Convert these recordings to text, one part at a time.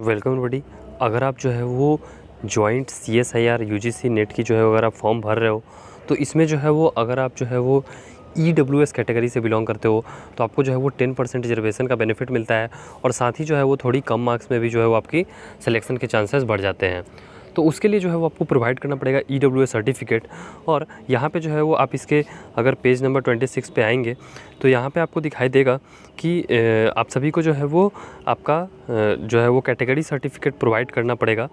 welcome बडी अगर आप जो है वो joint C S I R U G C net की जो है अगर आप फॉर्म भर रहे हो तो इसमें जो है वो अगर आप जो है वो ई डब्ल्यू एस कैटेगरी से बिलोंग करते हो तो आपको जो है वो टेन परसेंट रिजर्वेशन का बेनिफिट मिलता है और साथ ही जो है वो थोड़ी कम मार्क्स में भी जो है वो आपकी सिलेक्शन के चांसेस बढ़ जाते हैं तो उसके लिए जो है वो आपको प्रोवाइड करना पड़ेगा ई डब्ल्यू सर्टिफिकेट और यहाँ पे जो है वो आप इसके अगर पेज नंबर ट्वेंटी सिक्स पे आएंगे तो यहाँ पे आपको दिखाई देगा कि आप सभी को जो है वो आपका जो है वो कैटेगरी सर्टिफिकेट प्रोवाइड करना पड़ेगा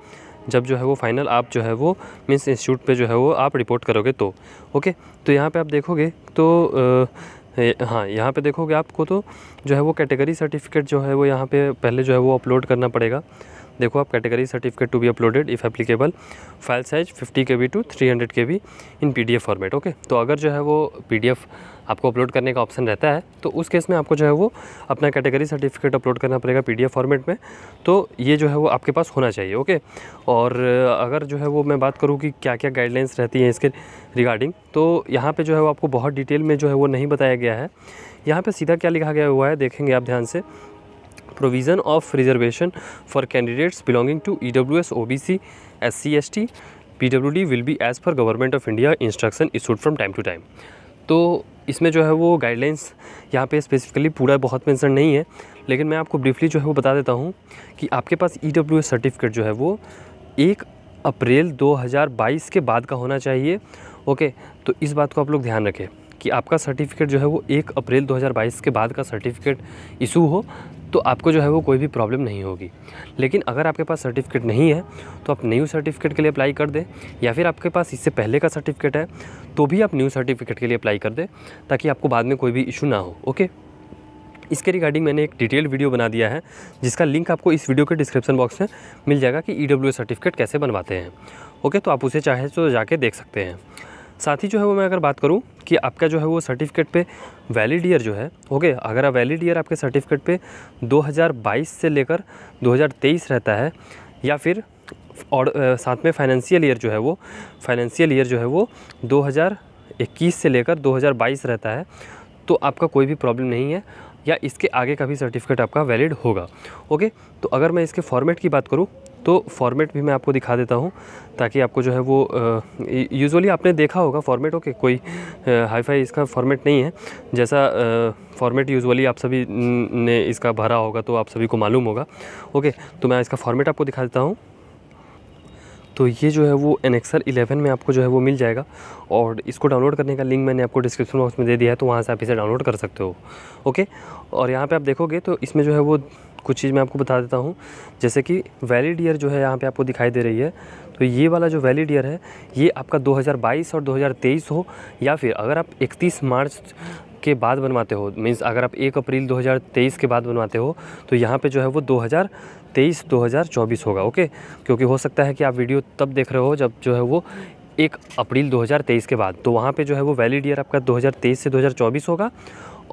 जब जो है वो फाइनल आप जो है वो मीन्स इंस्टीट्यूट पे जो है वो आप रिपोर्ट करोगे तो ओके तो यहाँ पे आप देखोगे तो हाँ यहाँ पे देखोगे आपको तो जो है वो कैटेगरी सर्टिफिकेट जो है वो यहाँ पे पहले जो है वो अपलोड करना पड़ेगा देखो आप category certificate to be uploaded if applicable file size 50 K B to 300 K B in P format okay तो अगर जो है वो पी आपको अपलोड करने का ऑप्शन रहता है तो उस केस में आपको जो है वो अपना कैटेगरी सर्टिफिकेट अपलोड करना पड़ेगा पी फॉर्मेट में तो ये जो है वो आपके पास होना चाहिए ओके और अगर जो है वो मैं बात करूँ कि क्या क्या गाइडलाइंस रहती हैं इसके रिगार्डिंग तो यहाँ पर जो है वो आपको बहुत डिटेल में जो है वो नहीं बताया गया है यहाँ पर सीधा क्या लिखा गया हुआ है देखेंगे आप ध्यान से provision of reservation for candidates belonging to E W S O B C S C S T P W D will be as per government of India instruction issued from time to time तो इसमें जो है वो guidelines यहाँ पे specifically पूरा बहुत mention नहीं है लेकिन मैं आपको ब्रीफली जो है वो बता देता हूँ कि आपके पास ई डब्ल्यू एस सर्टिफिकेट जो है वो एक अप्रैल 2022 के बाद का होना चाहिए ओके तो इस बात को आप लोग ध्यान रखें कि आपका सर्टिफिकेट जो है वो एक अप्रैल 2022 के बाद का सर्टिफिकेट इशू हो तो आपको जो है वो कोई भी प्रॉब्लम नहीं होगी लेकिन अगर आपके पास सर्टिफिकेट नहीं है तो आप न्यू सर्टिफिकेट के लिए अप्लाई कर दें या फिर आपके पास इससे पहले का सर्टिफिकेट है तो भी आप न्यू सर्टिफिकेट के लिए अप्लाई कर दें ताकि आपको बाद में कोई भी इशू ना हो ओके इसके रिगार्डिंग मैंने एक डिटेल वीडियो बना दिया है जिसका लिंक आपको इस वीडियो के डिस्क्रिप्शन बॉक्स में मिल जाएगा कि ई e सर्टिफिकेट कैसे बनवाते हैं ओके तो आप उसे चाहे तो जाके देख सकते हैं साथ ही जो है वो मैं अगर बात करूँ कि आपका जो है वो सर्टिफिकेट पे वैलिड ईयर जो है ओके अगर आप वैलिड ईयर आपके सर्टिफिकेट पे 2022 से लेकर 2023 रहता है या फिर और साथ में फाइनेंशियल ईयर जो है वो फाइनेंशियल ईयर जो है वो 2021 से लेकर 2022 रहता है तो आपका कोई भी प्रॉब्लम नहीं है या इसके आगे का भी सर्टिफिकेट आपका वैलिड होगा ओके तो अगर मैं इसके फॉर्मेट की बात करूँ तो फॉर्मेट भी मैं आपको दिखा देता हूँ ताकि आपको जो है वो यूजुअली आपने देखा होगा फॉर्मेट ओके कोई हाई फाई इसका फॉर्मेट नहीं है जैसा फॉर्मेट यूजुअली आप सभी ने इसका भरा होगा तो आप सभी को मालूम होगा ओके तो मैं इसका फॉर्मेट आपको दिखा देता हूँ तो ये जो है वो एनेक्सर 11 में आपको जो है वो मिल जाएगा और इसको डाउनलोड करने का लिंक मैंने आपको डिस्क्रिप्शन बॉक्स में दे दिया है तो वहाँ से आप इसे डाउनलोड कर सकते हो ओके और यहाँ पे आप देखोगे तो इसमें जो है वो कुछ चीज़ मैं आपको बता देता हूँ जैसे कि वैलिड ईयर जो है यहाँ पे आपको दिखाई दे रही है तो ये वाला जो वैलिड ईयर है ये आपका 2022 और 2023 हो या फिर अगर आप 31 मार्च के बाद बनवाते हो मीन्स अगर आप एक अप्रैल 2023 के बाद बनवाते हो तो यहाँ पे जो है वो 2023 2024 होगा ओके क्योंकि हो सकता है कि आप वीडियो तब देख रहे हो जब जो है वो एक अप्रैल 2023 के बाद तो वहाँ पे जो है वो वैलिड ईयर आपका 2023 से 2024 होगा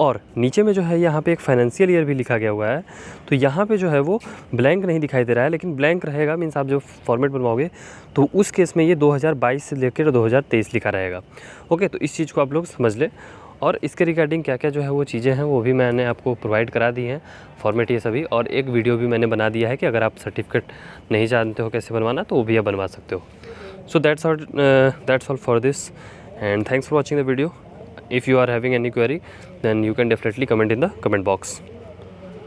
और नीचे में जो है यहाँ पे एक फाइनेंशियल ईयर भी लिखा गया हुआ है तो यहाँ पे जो है वो ब्लैंक नहीं दिखाई दे रहा है लेकिन ब्लैंक रहेगा मीन्स आप जो फॉर्मेट बनवाओगे तो उस केस में ये 2022 से लेकर 2023 लिखा रहेगा ओके तो इस चीज़ को आप लोग समझ लें और इसके रिगार्डिंग क्या क्या जो है वो चीज़ें हैं वो भी मैंने आपको प्रोवाइड करा दी हैं फॉर्मेट ये सभी और एक वीडियो भी मैंने बना दिया है कि अगर आप सर्टिफिकेट नहीं जानते हो कैसे बनवाना तो वो भी आप बनवा सकते हो so that's all that's all for this and thanks for watching the video if you are having any query then you can definitely comment in the comment box